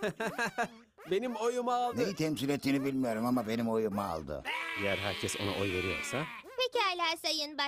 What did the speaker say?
Benim oyumu aldı. Neyi temsil ettiğini bilmiyorum ama benim oyumu aldı. Eğer herkes ona oy veriyorsa Pekala sayın baş.